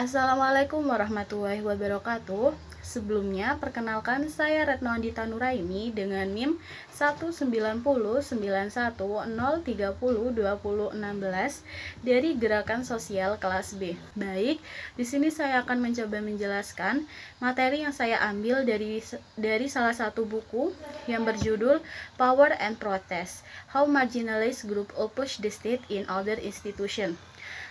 Assalamualaikum warahmatullahi wabarakatuh. Sebelumnya, perkenalkan saya Retno Andita Nuraini dengan nim 1909103020016 dari Gerakan Sosial Kelas B. Baik, di sini saya akan mencoba menjelaskan materi yang saya ambil dari dari salah satu buku yang berjudul Power and Protest: How Marginalized Group Oppose the State in Other Institutions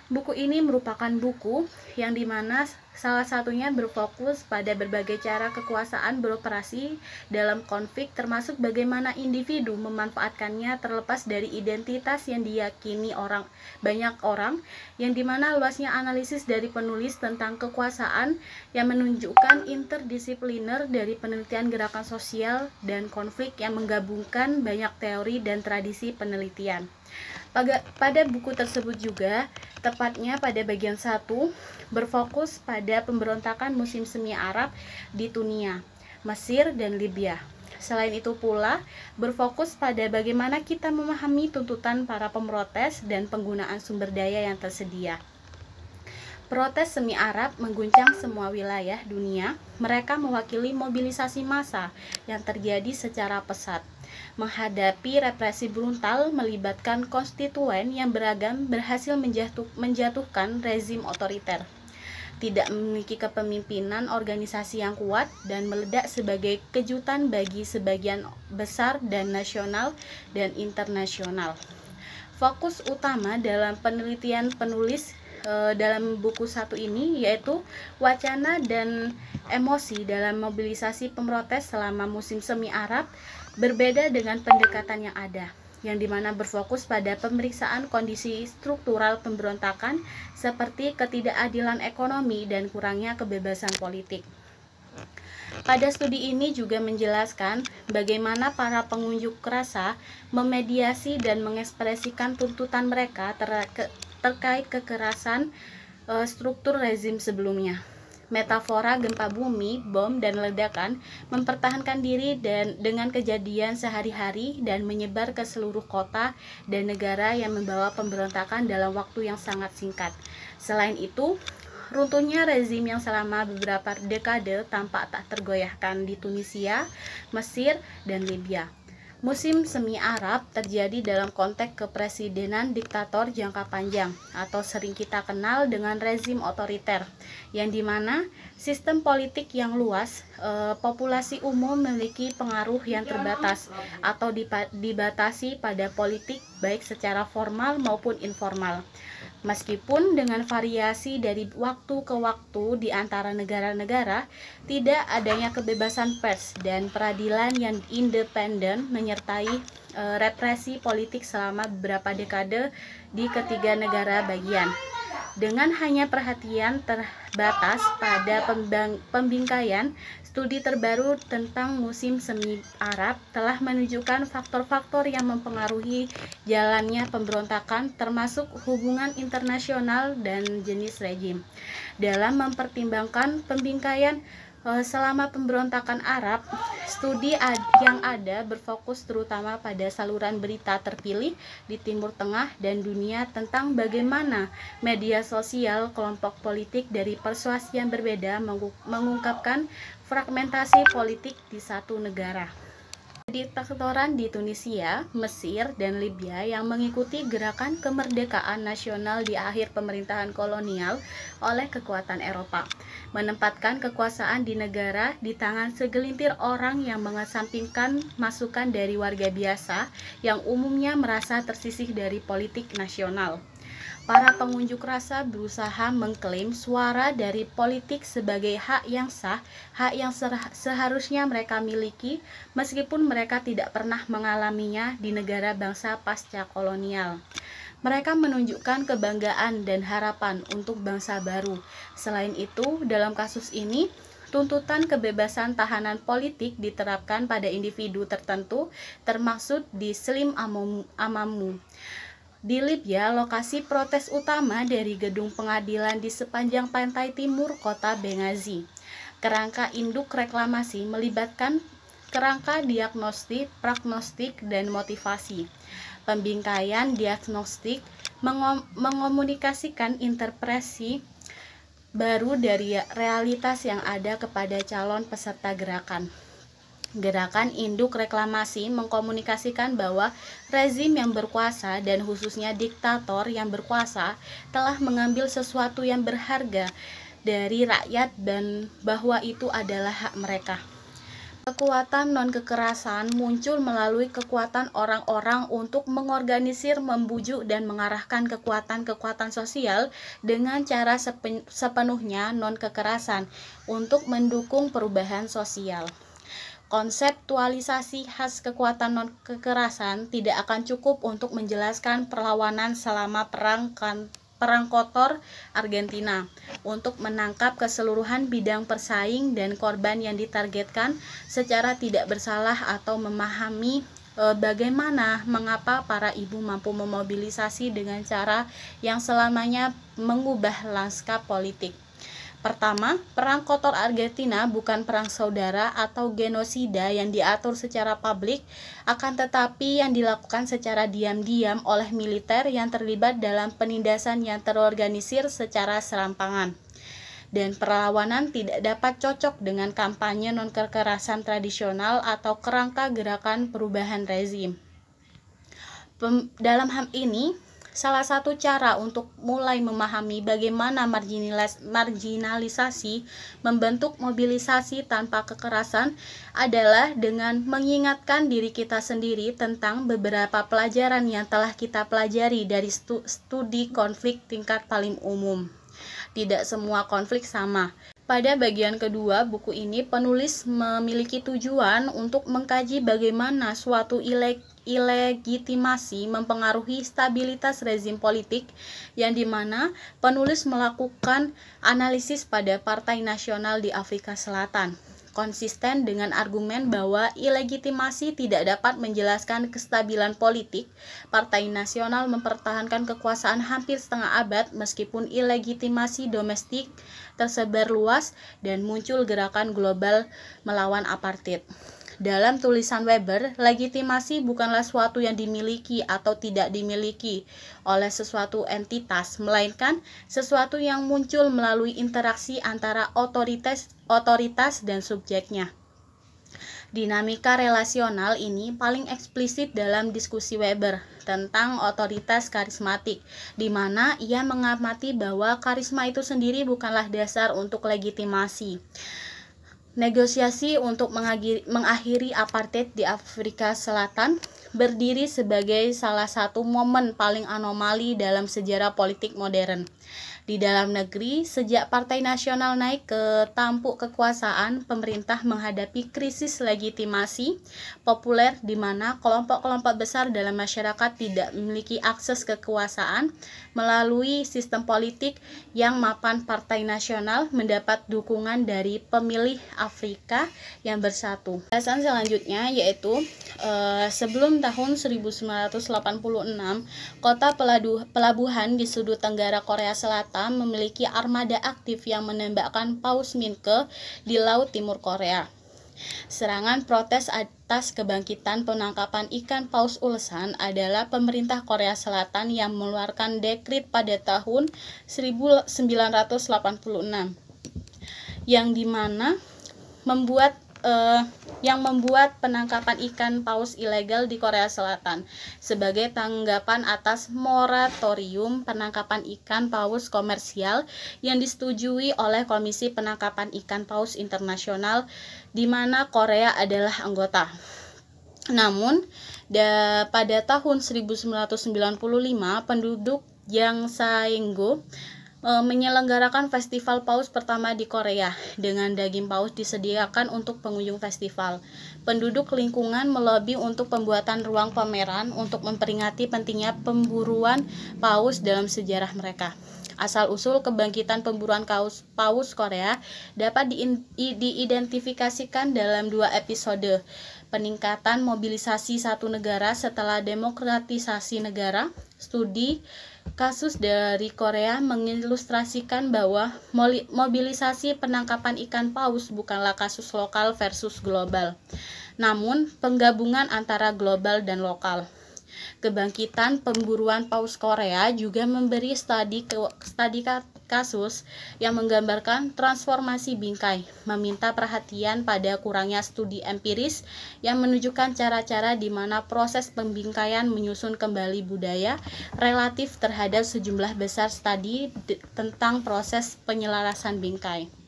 Buku ini merupakan buku yang dimana salah satunya berfokus pada berbagai cara kekuasaan beroperasi dalam konflik termasuk bagaimana individu memanfaatkannya terlepas dari identitas yang diyakini orang banyak orang yang dimana luasnya analisis dari penulis tentang kekuasaan yang menunjukkan interdisipliner dari penelitian gerakan sosial dan konflik yang menggabungkan banyak teori dan tradisi penelitian. Pada, pada buku tersebut juga, tepatnya pada bagian satu, berfokus pada pemberontakan musim semi Arab di Tunia, Mesir, dan Libya. Selain itu pula, berfokus pada bagaimana kita memahami tuntutan para pemrotes dan penggunaan sumber daya yang tersedia. Protes semi Arab mengguncang semua wilayah dunia. Mereka mewakili mobilisasi massa yang terjadi secara pesat. Menghadapi represi brutal melibatkan konstituen yang beragam berhasil menjatuh, menjatuhkan rezim otoriter. Tidak memiliki kepemimpinan organisasi yang kuat dan meledak sebagai kejutan bagi sebagian besar dan nasional dan internasional. Fokus utama dalam penelitian penulis e, dalam buku satu ini yaitu wacana dan emosi dalam mobilisasi pemrotes selama musim semi Arab berbeda dengan pendekatan yang ada yang dimana berfokus pada pemeriksaan kondisi struktural pemberontakan seperti ketidakadilan ekonomi dan kurangnya kebebasan politik. Pada studi ini juga menjelaskan bagaimana para pengunjuk rasa memediasi dan mengekspresikan tuntutan mereka terkait kekerasan eh, struktur rezim sebelumnya. Metafora gempa bumi, bom, dan ledakan mempertahankan diri dan dengan kejadian sehari-hari dan menyebar ke seluruh kota dan negara yang membawa pemberontakan dalam waktu yang sangat singkat. Selain itu, runtuhnya rezim yang selama beberapa dekade tampak tak tergoyahkan di Tunisia, Mesir, dan Libya. Musim semi Arab terjadi dalam konteks kepresidenan diktator jangka panjang atau sering kita kenal dengan rezim otoriter yang dimana sistem politik yang luas, e, populasi umum memiliki pengaruh yang terbatas atau dibatasi pada politik baik secara formal maupun informal. Meskipun dengan variasi dari waktu ke waktu di antara negara-negara, tidak adanya kebebasan pers dan peradilan yang independen menyertai e, represi politik selama beberapa dekade di ketiga negara bagian. Dengan hanya perhatian terbatas pada pembingkaian Studi terbaru tentang musim semi Arab telah menunjukkan faktor-faktor yang mempengaruhi jalannya pemberontakan termasuk hubungan internasional dan jenis rejim. Dalam mempertimbangkan pembingkaian eh, selama pemberontakan Arab, studi yang ada berfokus terutama pada saluran berita terpilih di Timur Tengah dan dunia tentang bagaimana media sosial kelompok politik dari persuasi yang berbeda mengungkapkan fragmentasi politik di satu negara. di Diktatoran di Tunisia, Mesir, dan Libya yang mengikuti gerakan kemerdekaan nasional di akhir pemerintahan kolonial oleh kekuatan Eropa, menempatkan kekuasaan di negara di tangan segelintir orang yang mengesampingkan masukan dari warga biasa yang umumnya merasa tersisih dari politik nasional para pengunjuk rasa berusaha mengklaim suara dari politik sebagai hak yang sah, hak yang seharusnya mereka miliki, meskipun mereka tidak pernah mengalaminya di negara bangsa pasca kolonial. Mereka menunjukkan kebanggaan dan harapan untuk bangsa baru. Selain itu, dalam kasus ini, tuntutan kebebasan tahanan politik diterapkan pada individu tertentu, termasuk di Slim Amamu. Di Libya, lokasi protes utama dari gedung pengadilan di sepanjang pantai timur kota Benghazi. Kerangka induk reklamasi melibatkan kerangka diagnostik, prognostik, dan motivasi. Pembingkaian diagnostik mengom mengomunikasikan interpretasi baru dari realitas yang ada kepada calon peserta gerakan. Gerakan induk reklamasi mengkomunikasikan bahwa rezim yang berkuasa dan khususnya diktator yang berkuasa telah mengambil sesuatu yang berharga dari rakyat dan bahwa itu adalah hak mereka. Kekuatan non-kekerasan muncul melalui kekuatan orang-orang untuk mengorganisir, membujuk, dan mengarahkan kekuatan-kekuatan sosial dengan cara sepenuhnya non-kekerasan untuk mendukung perubahan sosial konseptualisasi khas kekuatan non-kekerasan tidak akan cukup untuk menjelaskan perlawanan selama perang kan perang kotor Argentina untuk menangkap keseluruhan bidang persaing dan korban yang ditargetkan secara tidak bersalah atau memahami e, bagaimana mengapa para ibu mampu memobilisasi dengan cara yang selamanya mengubah lanskap politik. Pertama, perang kotor Argentina bukan perang saudara atau genosida yang diatur secara publik, akan tetapi yang dilakukan secara diam-diam oleh militer yang terlibat dalam penindasan yang terorganisir secara serampangan. Dan perlawanan tidak dapat cocok dengan kampanye non-kekerasan tradisional atau kerangka gerakan perubahan rezim. Pem dalam hal ini, Salah satu cara untuk mulai memahami bagaimana marginalisasi membentuk mobilisasi tanpa kekerasan adalah dengan mengingatkan diri kita sendiri tentang beberapa pelajaran yang telah kita pelajari dari studi konflik tingkat paling umum. Tidak semua konflik sama, pada bagian kedua buku ini, penulis memiliki tujuan untuk mengkaji bagaimana suatu ileg ilegitimasi mempengaruhi stabilitas rezim politik yang dimana penulis melakukan analisis pada partai nasional di Afrika Selatan konsisten dengan argumen bahwa ilegitimasi tidak dapat menjelaskan kestabilan politik, Partai Nasional mempertahankan kekuasaan hampir setengah abad meskipun ilegitimasi domestik tersebar luas dan muncul gerakan global melawan apartheid. Dalam tulisan Weber, legitimasi bukanlah suatu yang dimiliki atau tidak dimiliki oleh sesuatu entitas, melainkan sesuatu yang muncul melalui interaksi antara otoritas, otoritas dan subjeknya. Dinamika relasional ini paling eksplisit dalam diskusi Weber tentang otoritas karismatik, di mana ia mengamati bahwa karisma itu sendiri bukanlah dasar untuk legitimasi negosiasi untuk mengakhiri apartheid di Afrika Selatan berdiri sebagai salah satu momen paling anomali dalam sejarah politik modern. Di dalam negeri, sejak Partai Nasional naik ke tampuk kekuasaan, pemerintah menghadapi krisis legitimasi populer di mana kelompok-kelompok besar dalam masyarakat tidak memiliki akses kekuasaan melalui sistem politik yang mapan Partai Nasional mendapat dukungan dari pemilih Afrika yang bersatu. Alasan selanjutnya yaitu eh, sebelum tahun 1986, kota pelabuhan di sudut tenggara Korea Selatan memiliki armada aktif yang menembakkan paus Minke di Laut Timur Korea. Serangan protes atas kebangkitan penangkapan ikan paus ulsan adalah pemerintah Korea Selatan yang mengeluarkan dekrit pada tahun 1986 yang dimana membuat uh, yang membuat penangkapan ikan paus ilegal di Korea Selatan sebagai tanggapan atas moratorium penangkapan ikan paus komersial yang disetujui oleh Komisi Penangkapan Ikan Paus Internasional di mana Korea adalah anggota. Namun, da, pada tahun 1995 penduduk yang Saenggo Eh, menyelenggarakan festival paus pertama di Korea dengan daging paus disediakan untuk pengunjung festival. Penduduk lingkungan melobi untuk pembuatan ruang pameran untuk memperingati pentingnya pemburuan paus dalam sejarah mereka. Asal-usul kebangkitan pemburuan kaus paus Korea dapat diidentifikasikan dalam dua episode peningkatan mobilisasi satu negara setelah demokratisasi negara, studi kasus dari Korea mengilustrasikan bahwa mobilisasi penangkapan ikan paus bukanlah kasus lokal versus global, namun penggabungan antara global dan lokal. Kebangkitan pemburuan paus Korea juga memberi studi, ke, studi kasus yang menggambarkan transformasi bingkai, meminta perhatian pada kurangnya studi empiris yang menunjukkan cara-cara di mana proses pembingkaian menyusun kembali budaya relatif terhadap sejumlah besar studi tentang proses penyelarasan bingkai.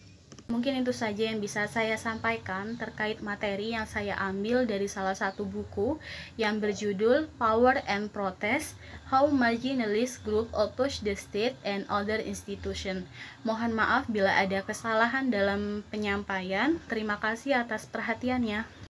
Mungkin itu saja yang bisa saya sampaikan terkait materi yang saya ambil dari salah satu buku yang berjudul Power and Protest: How Marginalist Group Oppose the State and Other Institution. Mohon maaf bila ada kesalahan dalam penyampaian. Terima kasih atas perhatiannya.